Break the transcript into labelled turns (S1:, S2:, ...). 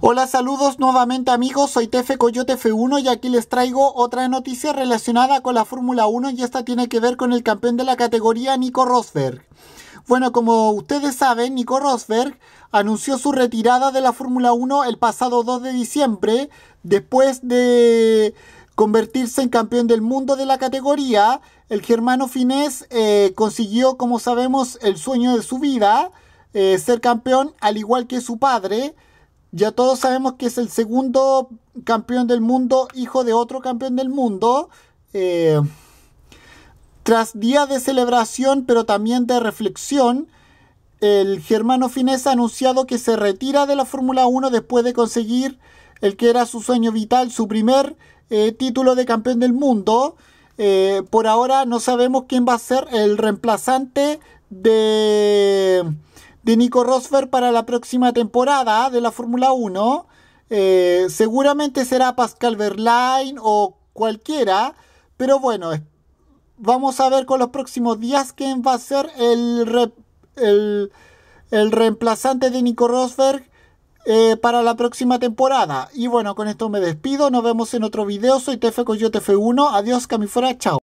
S1: Hola, saludos nuevamente amigos, soy Tefe Coyote F1 y aquí les traigo otra noticia relacionada con la Fórmula 1 y esta tiene que ver con el campeón de la categoría Nico Rosberg. Bueno, como ustedes saben, Nico Rosberg anunció su retirada de la Fórmula 1 el pasado 2 de diciembre después de convertirse en campeón del mundo de la categoría. El germano Fines eh, consiguió, como sabemos, el sueño de su vida, eh, ser campeón al igual que su padre. Ya todos sabemos que es el segundo campeón del mundo, hijo de otro campeón del mundo. Eh, tras días de celebración, pero también de reflexión, el germano finés ha anunciado que se retira de la Fórmula 1 después de conseguir el que era su sueño vital, su primer eh, título de campeón del mundo. Eh, por ahora no sabemos quién va a ser el reemplazante de de Nico Rosberg para la próxima temporada ¿ah? de la Fórmula 1. Eh, seguramente será Pascal Verlaine o cualquiera, pero bueno, vamos a ver con los próximos días quién va a ser el, el, reemplazante de Nico Rosberg eh, para la próxima temporada. Y bueno, con esto me despido, nos vemos en otro video, soy Tefe yo F1, adiós Camifora, chao.